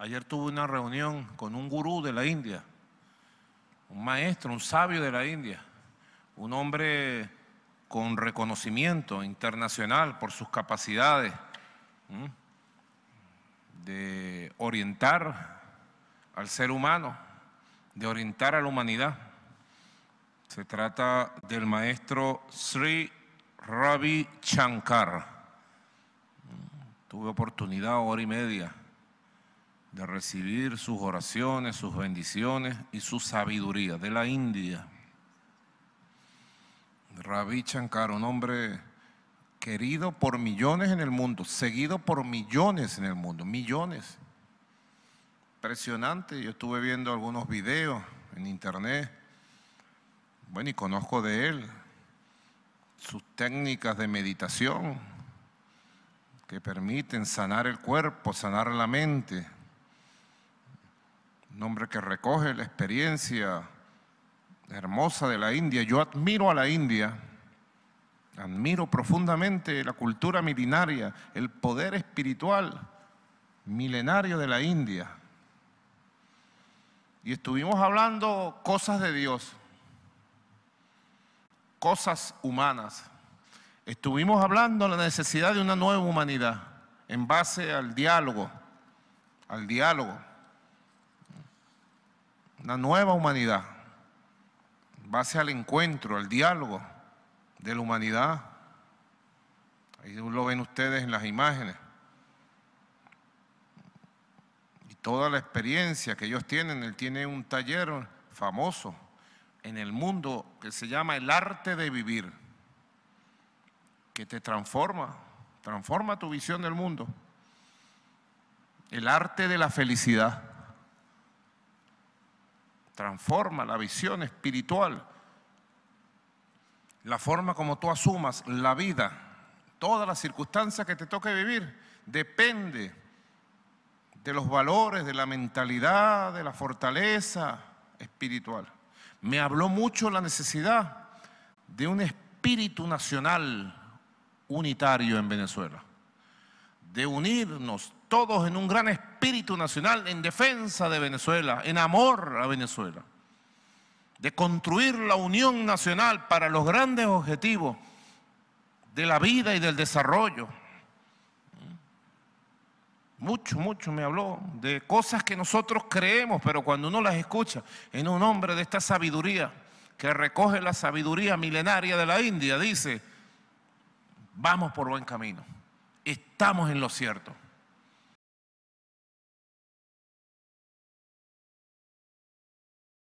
Ayer tuve una reunión con un gurú de la India, un maestro, un sabio de la India, un hombre con reconocimiento internacional por sus capacidades de orientar al ser humano, de orientar a la humanidad. Se trata del maestro Sri Ravi Shankar. Tuve oportunidad hora y media de recibir sus oraciones, sus bendiciones y su sabiduría de la India. Ravi Shankar, un hombre querido por millones en el mundo, seguido por millones en el mundo, millones. Impresionante, yo estuve viendo algunos videos en internet, bueno, y conozco de él sus técnicas de meditación que permiten sanar el cuerpo, sanar la mente, un nombre que recoge la experiencia hermosa de la India. Yo admiro a la India, admiro profundamente la cultura milenaria, el poder espiritual milenario de la India. Y estuvimos hablando cosas de Dios, cosas humanas. Estuvimos hablando la necesidad de una nueva humanidad en base al diálogo, al diálogo una nueva humanidad, base al encuentro, al diálogo de la humanidad. Ahí lo ven ustedes en las imágenes. Y toda la experiencia que ellos tienen, él tiene un taller famoso en el mundo que se llama el arte de vivir, que te transforma, transforma tu visión del mundo. El arte de la felicidad transforma la visión espiritual, la forma como tú asumas la vida, todas las circunstancias que te toque vivir, depende de los valores, de la mentalidad, de la fortaleza espiritual. Me habló mucho la necesidad de un espíritu nacional unitario en Venezuela de unirnos todos en un gran espíritu nacional en defensa de Venezuela, en amor a Venezuela, de construir la unión nacional para los grandes objetivos de la vida y del desarrollo. Mucho, mucho me habló de cosas que nosotros creemos, pero cuando uno las escucha en un hombre de esta sabiduría, que recoge la sabiduría milenaria de la India, dice, vamos por buen camino estamos en lo cierto.